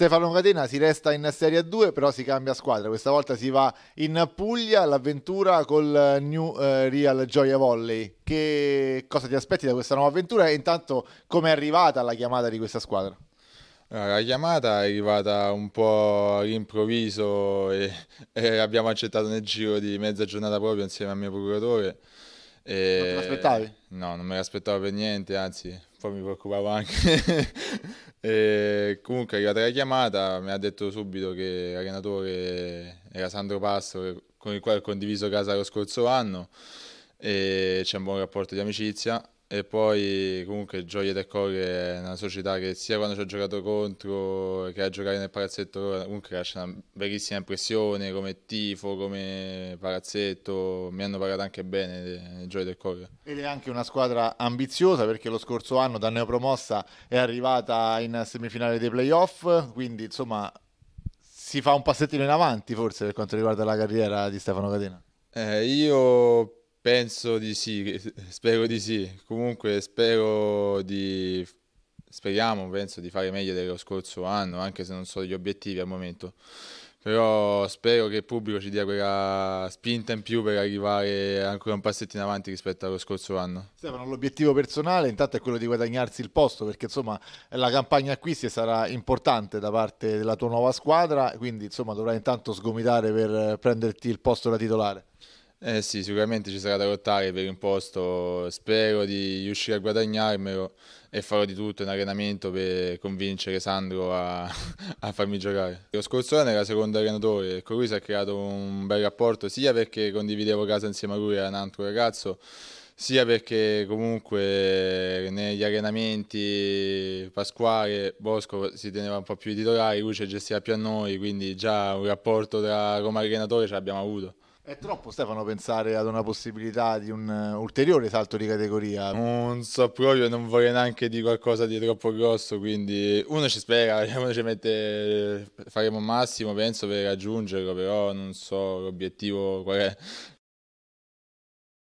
Stefano Catena si resta in Serie 2, però si cambia squadra. Questa volta si va in Puglia, all'avventura col eh, New eh, Real Gioia Volley. Che cosa ti aspetti da questa nuova avventura e intanto come è arrivata la chiamata di questa squadra? La chiamata è arrivata un po' all'improvviso e, e abbiamo accettato nel giro di mezza giornata proprio insieme al mio procuratore. E... Eh, non te l'aspettavi? No, non me l'aspettavo per niente, anzi, poi mi preoccupavo anche. e comunque è arrivata la chiamata, mi ha detto subito che l'allenatore era Sandro Passo, con il quale ho condiviso casa lo scorso anno, e c'è un buon rapporto di amicizia e poi comunque Gioia Decore è una società che sia quando ci ho giocato contro che a giocare nel palazzetto comunque lascia una bellissima impressione come tifo, come palazzetto, mi hanno pagato anche bene Gioia Decore. Ed è anche una squadra ambiziosa perché lo scorso anno da neopromossa è arrivata in semifinale dei playoff, quindi insomma si fa un passettino in avanti forse per quanto riguarda la carriera di Stefano Catena. Eh, io Penso di sì, spero di sì. Comunque spero di, speriamo, penso di fare meglio dello scorso anno, anche se non so gli obiettivi al momento. Però spero che il pubblico ci dia quella spinta in più per arrivare ancora un passettino avanti rispetto allo scorso anno. Stefano, l'obiettivo personale intanto è quello di guadagnarsi il posto, perché insomma la campagna acquisti sarà importante da parte della tua nuova squadra, quindi insomma dovrai intanto sgomitare per prenderti il posto da titolare. Eh sì, sicuramente ci sarà da lottare per il posto, spero di riuscire a guadagnarmelo e farò di tutto in allenamento per convincere Sandro a, a farmi giocare. Lo scorso anno era secondo allenatore e con lui si è creato un bel rapporto sia perché condividevo casa insieme a lui e a un altro ragazzo, sia perché comunque negli allenamenti Pasquale, Bosco si teneva un po' più i titolari, lui ci gestiva più a noi, quindi già un rapporto tra Roma allenatore ce l'abbiamo avuto. È troppo Stefano pensare ad una possibilità di un eh, ulteriore salto di categoria. Non so proprio, non vorrei neanche di qualcosa di troppo grosso, quindi uno ci spera, uno ci mette, faremo il massimo penso per raggiungerlo, però non so l'obiettivo qual è.